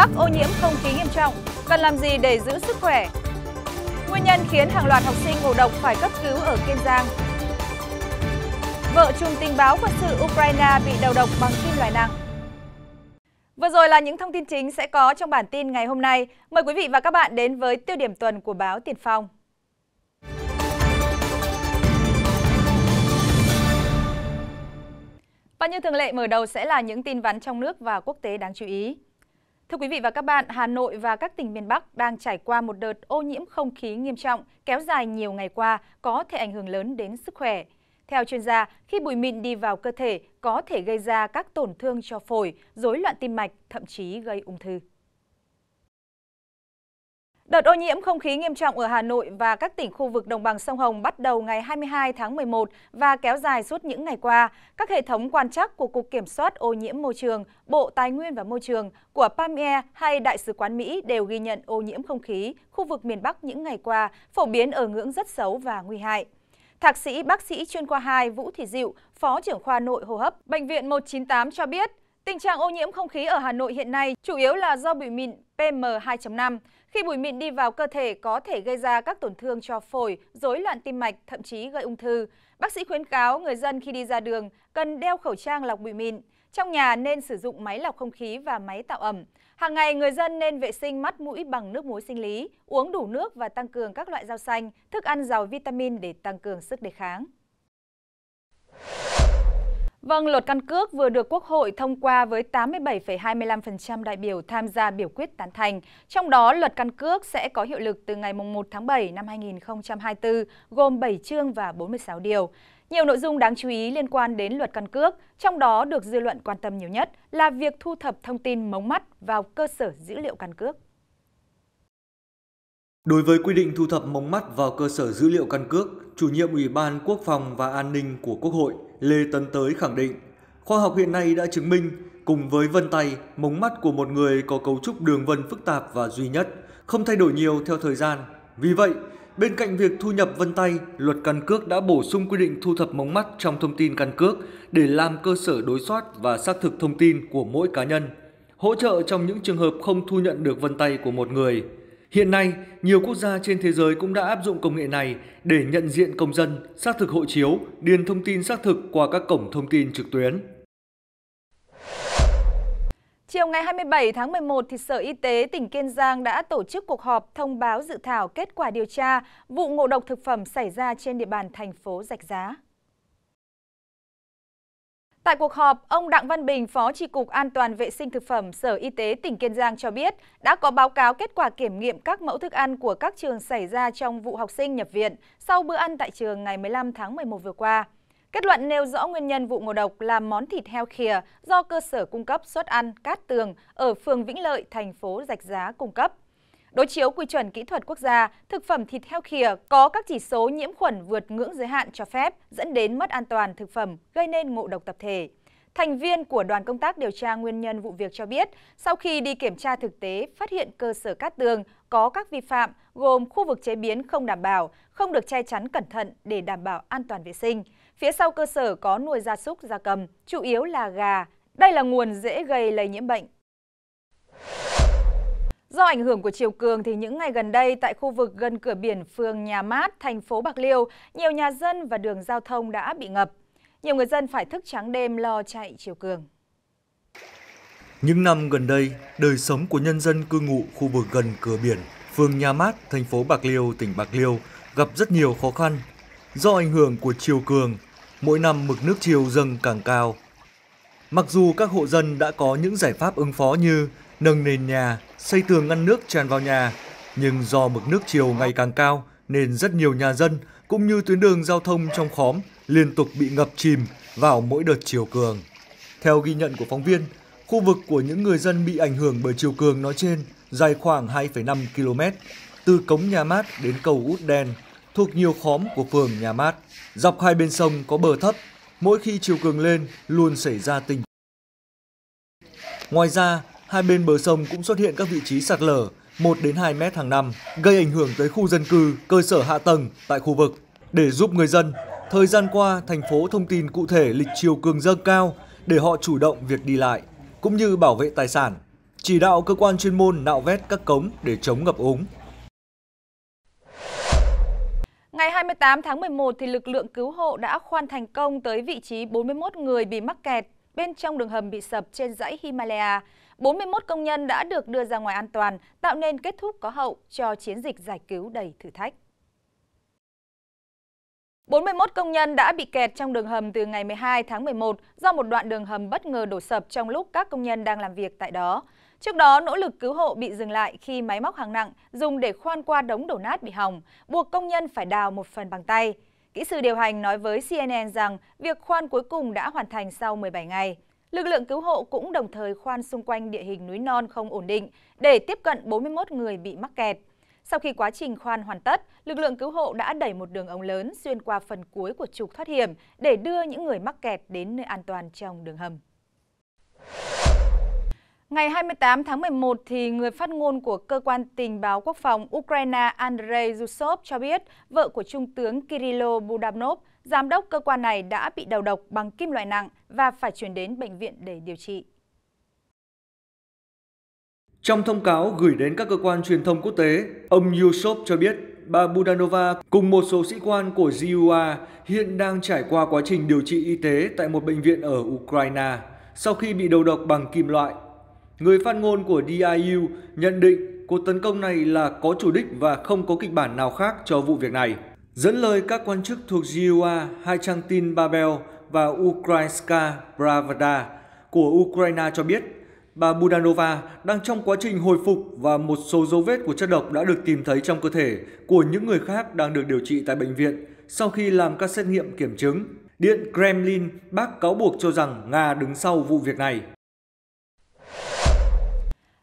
Bắc ô nhiễm không khí nghiêm trọng, cần làm gì để giữ sức khỏe? Nguyên nhân khiến hàng loạt học sinh ngộ độc phải cấp cứu ở Kiên Giang. Vợ chùm tình báo quân sự Ukraine bị đầu độc bằng kim loại nặng. Vừa rồi là những thông tin chính sẽ có trong bản tin ngày hôm nay. Mời quý vị và các bạn đến với tiêu điểm tuần của báo Tiền Phong. Và như thường lệ mở đầu sẽ là những tin vắn trong nước và quốc tế đáng chú ý. Thưa quý vị và các bạn, Hà Nội và các tỉnh miền Bắc đang trải qua một đợt ô nhiễm không khí nghiêm trọng kéo dài nhiều ngày qua, có thể ảnh hưởng lớn đến sức khỏe. Theo chuyên gia, khi bụi mịn đi vào cơ thể có thể gây ra các tổn thương cho phổi, rối loạn tim mạch, thậm chí gây ung thư. Đợt ô nhiễm không khí nghiêm trọng ở Hà Nội và các tỉnh khu vực đồng bằng sông Hồng bắt đầu ngày 22 tháng 11 và kéo dài suốt những ngày qua. Các hệ thống quan trắc của Cục Kiểm soát ô nhiễm môi trường, Bộ Tài nguyên và Môi trường, của PAME hay Đại sứ quán Mỹ đều ghi nhận ô nhiễm không khí khu vực miền Bắc những ngày qua phổ biến ở ngưỡng rất xấu và nguy hại. Thạc sĩ bác sĩ chuyên khoa 2 Vũ Thị Diệu, Phó trưởng khoa nội hô hấp, Bệnh viện 198 cho biết, Tình trạng ô nhiễm không khí ở Hà Nội hiện nay chủ yếu là do bụi mịn PM2.5. Khi bụi mịn đi vào cơ thể có thể gây ra các tổn thương cho phổi, rối loạn tim mạch, thậm chí gây ung thư. Bác sĩ khuyến cáo người dân khi đi ra đường cần đeo khẩu trang lọc bụi mịn. Trong nhà nên sử dụng máy lọc không khí và máy tạo ẩm. Hàng ngày người dân nên vệ sinh mắt mũi bằng nước muối sinh lý, uống đủ nước và tăng cường các loại rau xanh, thức ăn giàu vitamin để tăng cường sức đề kháng. Vâng, luật căn cước vừa được Quốc hội thông qua với 87,25% đại biểu tham gia biểu quyết tán thành. Trong đó, luật căn cước sẽ có hiệu lực từ ngày 1 tháng 7 năm 2024, gồm 7 chương và 46 điều. Nhiều nội dung đáng chú ý liên quan đến luật căn cước, trong đó được dư luận quan tâm nhiều nhất là việc thu thập thông tin mống mắt vào cơ sở dữ liệu căn cước. Đối với quy định thu thập mống mắt vào cơ sở dữ liệu căn cước, chủ nhiệm Ủy ban Quốc phòng và An ninh của Quốc hội – Lê Tấn Tới khẳng định, khoa học hiện nay đã chứng minh cùng với vân tay, mống mắt của một người có cấu trúc đường vân phức tạp và duy nhất, không thay đổi nhiều theo thời gian. Vì vậy, bên cạnh việc thu nhập vân tay, luật căn cước đã bổ sung quy định thu thập mống mắt trong thông tin căn cước để làm cơ sở đối soát và xác thực thông tin của mỗi cá nhân, hỗ trợ trong những trường hợp không thu nhận được vân tay của một người. Hiện nay, nhiều quốc gia trên thế giới cũng đã áp dụng công nghệ này để nhận diện công dân, xác thực hộ chiếu, điền thông tin xác thực qua các cổng thông tin trực tuyến. Chiều ngày 27 tháng 11, thì Sở Y tế tỉnh Kiên Giang đã tổ chức cuộc họp thông báo dự thảo kết quả điều tra vụ ngộ độc thực phẩm xảy ra trên địa bàn thành phố Rạch Giá. Tại cuộc họp, ông Đặng Văn Bình, Phó Tri Cục An toàn Vệ sinh Thực phẩm Sở Y tế tỉnh Kiên Giang cho biết đã có báo cáo kết quả kiểm nghiệm các mẫu thức ăn của các trường xảy ra trong vụ học sinh nhập viện sau bữa ăn tại trường ngày 15 tháng 11 vừa qua. Kết luận nêu rõ nguyên nhân vụ ngộ độc là món thịt heo khìa do cơ sở cung cấp suất ăn Cát Tường ở phường Vĩnh Lợi, thành phố Rạch Giá cung cấp. Đối chiếu quy chuẩn kỹ thuật quốc gia, thực phẩm thịt heo khìa có các chỉ số nhiễm khuẩn vượt ngưỡng giới hạn cho phép, dẫn đến mất an toàn thực phẩm, gây nên ngộ độc tập thể. Thành viên của đoàn công tác điều tra nguyên nhân vụ việc cho biết, sau khi đi kiểm tra thực tế, phát hiện cơ sở Cát Tường có các vi phạm gồm khu vực chế biến không đảm bảo, không được che chắn cẩn thận để đảm bảo an toàn vệ sinh. Phía sau cơ sở có nuôi gia súc, gia cầm, chủ yếu là gà. Đây là nguồn dễ gây lây nhiễm bệnh Do ảnh hưởng của chiều cường thì những ngày gần đây tại khu vực gần cửa biển phường Nhà Mát, thành phố Bạc Liêu, nhiều nhà dân và đường giao thông đã bị ngập. Nhiều người dân phải thức trắng đêm lo chạy chiều cường. Những năm gần đây, đời sống của nhân dân cư ngụ khu vực gần cửa biển, phường Nhà Mát, thành phố Bạc Liêu, tỉnh Bạc Liêu gặp rất nhiều khó khăn. Do ảnh hưởng của chiều cường, mỗi năm mực nước chiều dâng càng cao. Mặc dù các hộ dân đã có những giải pháp ứng phó như nâng nền nhà, xây tường ngăn nước tràn vào nhà. Nhưng do mực nước chiều ngày càng cao nên rất nhiều nhà dân cũng như tuyến đường giao thông trong khóm liên tục bị ngập chìm vào mỗi đợt chiều cường. Theo ghi nhận của phóng viên, khu vực của những người dân bị ảnh hưởng bởi chiều cường nói trên dài khoảng 2,5 km, từ cống Nhà Mát đến cầu Út Đen, thuộc nhiều khóm của phường Nhà Mát. Dọc hai bên sông có bờ thấp, mỗi khi chiều cường lên luôn xảy ra tình. Ngoài ra, hai bên bờ sông cũng xuất hiện các vị trí sạt lở 1 đến 2 mét hàng năm, gây ảnh hưởng tới khu dân cư, cơ sở hạ tầng tại khu vực. Để giúp người dân, thời gian qua thành phố thông tin cụ thể lịch chiều cường dâng cao để họ chủ động việc đi lại, cũng như bảo vệ tài sản, chỉ đạo cơ quan chuyên môn nạo vét các cống để chống ngập úng. Ngày 28 tháng 11, thì lực lượng cứu hộ đã khoan thành công tới vị trí 41 người bị mắc kẹt bên trong đường hầm bị sập trên dãy Himalaya. 41 công nhân đã được đưa ra ngoài an toàn, tạo nên kết thúc có hậu cho chiến dịch giải cứu đầy thử thách. 41 công nhân đã bị kẹt trong đường hầm từ ngày 12 tháng 11 do một đoạn đường hầm bất ngờ đổ sập trong lúc các công nhân đang làm việc tại đó. Trước đó, nỗ lực cứu hộ bị dừng lại khi máy móc hàng nặng dùng để khoan qua đống đổ nát bị hỏng, buộc công nhân phải đào một phần bằng tay. Kỹ sư điều hành nói với CNN rằng việc khoan cuối cùng đã hoàn thành sau 17 ngày. Lực lượng cứu hộ cũng đồng thời khoan xung quanh địa hình núi non không ổn định để tiếp cận 41 người bị mắc kẹt. Sau khi quá trình khoan hoàn tất, lực lượng cứu hộ đã đẩy một đường ống lớn xuyên qua phần cuối của trục thoát hiểm để đưa những người mắc kẹt đến nơi an toàn trong đường hầm. Ngày 28 tháng 11, thì người phát ngôn của Cơ quan Tình báo Quốc phòng Ukraine Andrei Yusov cho biết vợ của Trung tướng Kirilo Budanov Giám đốc cơ quan này đã bị đầu độc bằng kim loại nặng và phải chuyển đến bệnh viện để điều trị. Trong thông cáo gửi đến các cơ quan truyền thông quốc tế, ông Yusuf cho biết bà Budanova cùng một số sĩ quan của GUA hiện đang trải qua quá trình điều trị y tế tại một bệnh viện ở Ukraine sau khi bị đầu độc bằng kim loại. Người phát ngôn của DIU nhận định cuộc tấn công này là có chủ đích và không có kịch bản nào khác cho vụ việc này. Dẫn lời các quan chức thuộc GUA, hai trang tin Babel và Ukrainska Pravda của Ukraine cho biết, bà Budanova đang trong quá trình hồi phục và một số dấu vết của chất độc đã được tìm thấy trong cơ thể của những người khác đang được điều trị tại bệnh viện sau khi làm các xét nghiệm kiểm chứng. Điện Kremlin bác cáo buộc cho rằng Nga đứng sau vụ việc này.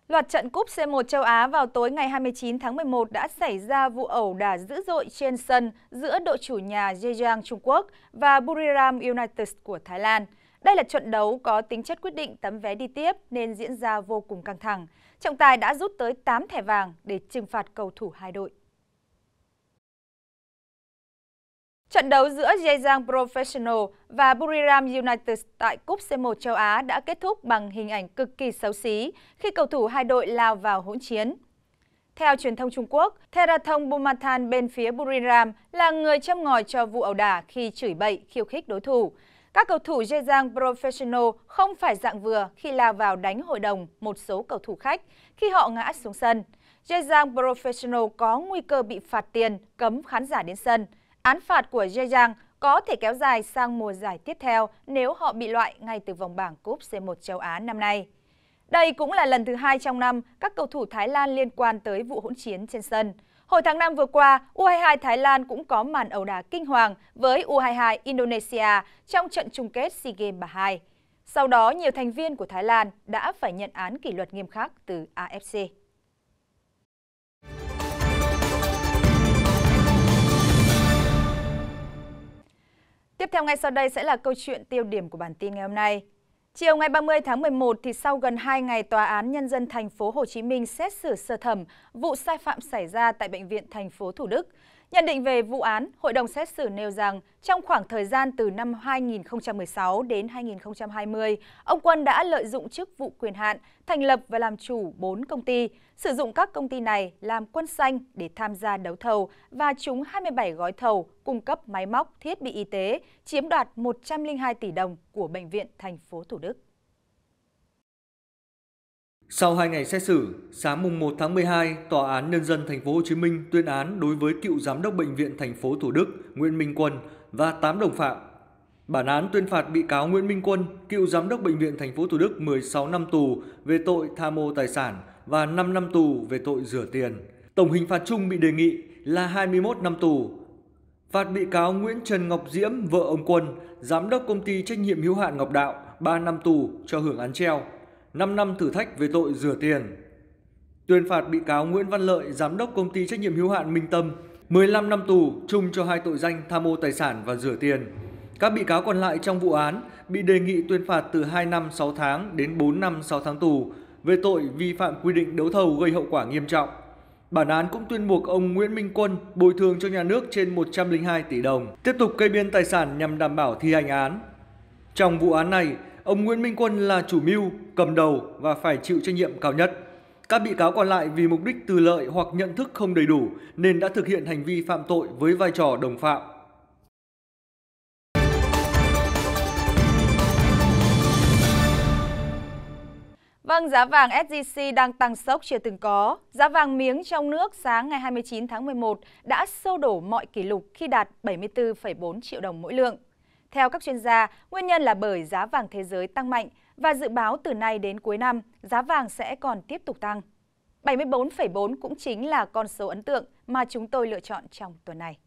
Loạt trận cúp C1 châu Á vào tối ngày 29 tháng 11 đã xảy ra vụ ẩu đả dữ dội trên sân giữa đội chủ nhà Zhejiang Trung Quốc và Buriram United của Thái Lan. Đây là trận đấu có tính chất quyết định tấm vé đi tiếp nên diễn ra vô cùng căng thẳng. Trọng tài đã rút tới 8 thẻ vàng để trừng phạt cầu thủ hai đội. Trận đấu giữa Zhejiang Professional và Buriram United tại Cúp C1 châu Á đã kết thúc bằng hình ảnh cực kỳ xấu xí khi cầu thủ hai đội lao vào hỗn chiến. Theo truyền thông Trung Quốc, Therathong Bumathan bên phía Buriram là người châm ngòi cho vụ ẩu đả khi chửi bậy, khiêu khích đối thủ. Các cầu thủ Zhejiang Professional không phải dạng vừa khi lao vào đánh hội đồng một số cầu thủ khách khi họ ngã xuống sân. Zhejiang Professional có nguy cơ bị phạt tiền, cấm khán giả đến sân. Án phạt của Zhejiang có thể kéo dài sang mùa giải tiếp theo nếu họ bị loại ngay từ vòng bảng cúp C1 châu Á năm nay. Đây cũng là lần thứ hai trong năm các cầu thủ Thái Lan liên quan tới vụ hỗn chiến trên sân. Hồi tháng 5 vừa qua, U22 Thái Lan cũng có màn ẩu đả kinh hoàng với U22 Indonesia trong trận chung kết SEA Games 32. Sau đó, nhiều thành viên của Thái Lan đã phải nhận án kỷ luật nghiêm khắc từ AFC. Tiếp theo ngay sau đây sẽ là câu chuyện tiêu điểm của bản tin ngày hôm nay. Chiều ngày 30 tháng 11 thì sau gần 2 ngày tòa án nhân dân thành phố Hồ Chí Minh xét xử sơ thẩm vụ sai phạm xảy ra tại bệnh viện thành phố Thủ Đức. Nhận định về vụ án, hội đồng xét xử nêu rằng trong khoảng thời gian từ năm 2016 đến 2020, ông Quân đã lợi dụng chức vụ quyền hạn, thành lập và làm chủ 4 công ty, sử dụng các công ty này làm quân xanh để tham gia đấu thầu và trúng 27 gói thầu cung cấp máy móc, thiết bị y tế, chiếm đoạt 102 tỷ đồng của bệnh viện thành phố Thủ Đức. Sau 2 ngày xét xử, sáng mùng 1 tháng 12, Tòa án Nhân dân thành phố Hồ Chí Minh tuyên án đối với cựu Giám đốc Bệnh viện thành phố Thủ Đức Nguyễn Minh Quân và 8 đồng phạm. Bản án tuyên phạt bị cáo Nguyễn Minh Quân, cựu Giám đốc Bệnh viện thành phố Thủ Đức 16 năm tù về tội tham mô tài sản và 5 năm tù về tội rửa tiền. Tổng hình phạt chung bị đề nghị là 21 năm tù. Phạt bị cáo Nguyễn Trần Ngọc Diễm, vợ ông Quân, Giám đốc Công ty trách nhiệm hữu hạn Ngọc Đạo, 3 năm tù cho hưởng án treo – 5 năm thử thách về tội rửa tiền. Tuyên phạt bị cáo Nguyễn Văn Lợi, giám đốc công ty trách nhiệm hữu hạn Minh Tâm, 15 năm tù chung cho hai tội danh tham ô tài sản và rửa tiền. Các bị cáo còn lại trong vụ án bị đề nghị tuyên phạt từ 2 năm 6 tháng đến 4 năm 6 tháng tù về tội vi phạm quy định đấu thầu gây hậu quả nghiêm trọng. Bản án cũng tuyên buộc ông Nguyễn Minh Quân bồi thường cho nhà nước trên 102 tỷ đồng, tiếp tục kê biên tài sản nhằm đảm bảo thi hành án. Trong vụ án này, ông Nguyễn Minh Quân là chủ mưu, cầm đầu và phải chịu trách nhiệm cao nhất. Các bị cáo còn lại vì mục đích từ lợi hoặc nhận thức không đầy đủ nên đã thực hiện hành vi phạm tội với vai trò đồng phạm. Vâng, giá vàng SJC đang tăng sốc chưa từng có. Giá vàng miếng trong nước sáng ngày 29 tháng 11 đã sâu đổ mọi kỷ lục khi đạt 74,4 triệu đồng mỗi lượng. Theo các chuyên gia, nguyên nhân là bởi giá vàng thế giới tăng mạnh và dự báo từ nay đến cuối năm, giá vàng sẽ còn tiếp tục tăng. 74,4 cũng chính là con số ấn tượng mà chúng tôi lựa chọn trong tuần này.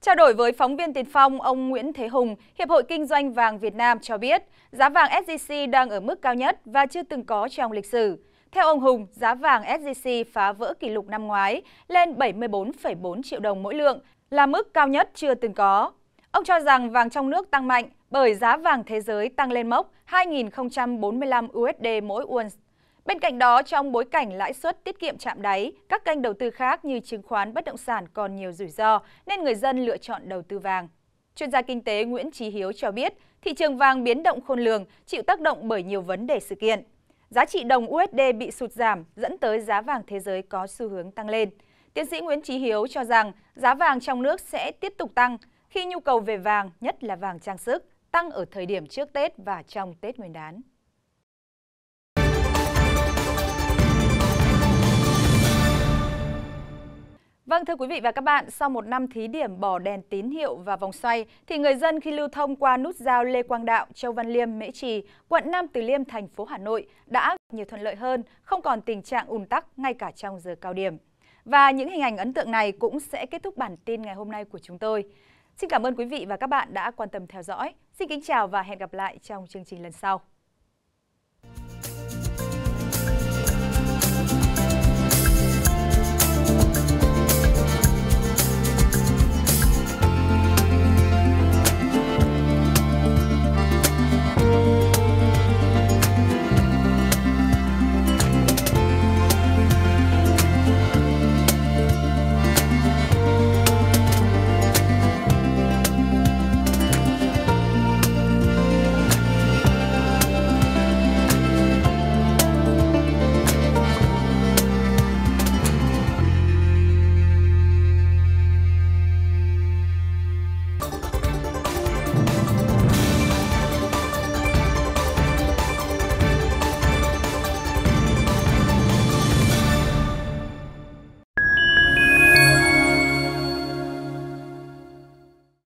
Trao đổi với phóng viên Tiền Phong, ông Nguyễn Thế Hùng, Hiệp hội Kinh doanh vàng Việt Nam cho biết giá vàng SJC đang ở mức cao nhất và chưa từng có trong lịch sử. Theo ông Hùng, giá vàng SJC phá vỡ kỷ lục năm ngoái lên 74,4 triệu đồng mỗi lượng, là mức cao nhất chưa từng có. Ông cho rằng vàng trong nước tăng mạnh bởi giá vàng thế giới tăng lên mốc 2.045 USD mỗi ounce. Bên cạnh đó, trong bối cảnh lãi suất tiết kiệm chạm đáy, các kênh đầu tư khác như chứng khoán bất động sản còn nhiều rủi ro nên người dân lựa chọn đầu tư vàng. Chuyên gia kinh tế Nguyễn Trí Hiếu cho biết, thị trường vàng biến động khôn lường, chịu tác động bởi nhiều vấn đề sự kiện. Giá trị đồng USD bị sụt giảm dẫn tới giá vàng thế giới có xu hướng tăng lên. Tiến sĩ Nguyễn Trí Hiếu cho rằng giá vàng trong nước sẽ tiếp tục tăng khi nhu cầu về vàng, nhất là vàng trang sức, tăng ở thời điểm trước Tết và trong Tết Nguyên đán. Vâng thưa quý vị và các bạn, sau một năm thí điểm bỏ đèn tín hiệu và vòng xoay, thì người dân khi lưu thông qua nút giao Lê Quang Đạo, Châu Văn Liêm, Mễ Trì, quận Nam Từ Liêm, thành phố Hà Nội đã nhiều thuận lợi hơn, không còn tình trạng ùn tắc ngay cả trong giờ cao điểm. Và những hình ảnh ấn tượng này cũng sẽ kết thúc bản tin ngày hôm nay của chúng tôi. Xin cảm ơn quý vị và các bạn đã quan tâm theo dõi. Xin kính chào và hẹn gặp lại trong chương trình lần sau.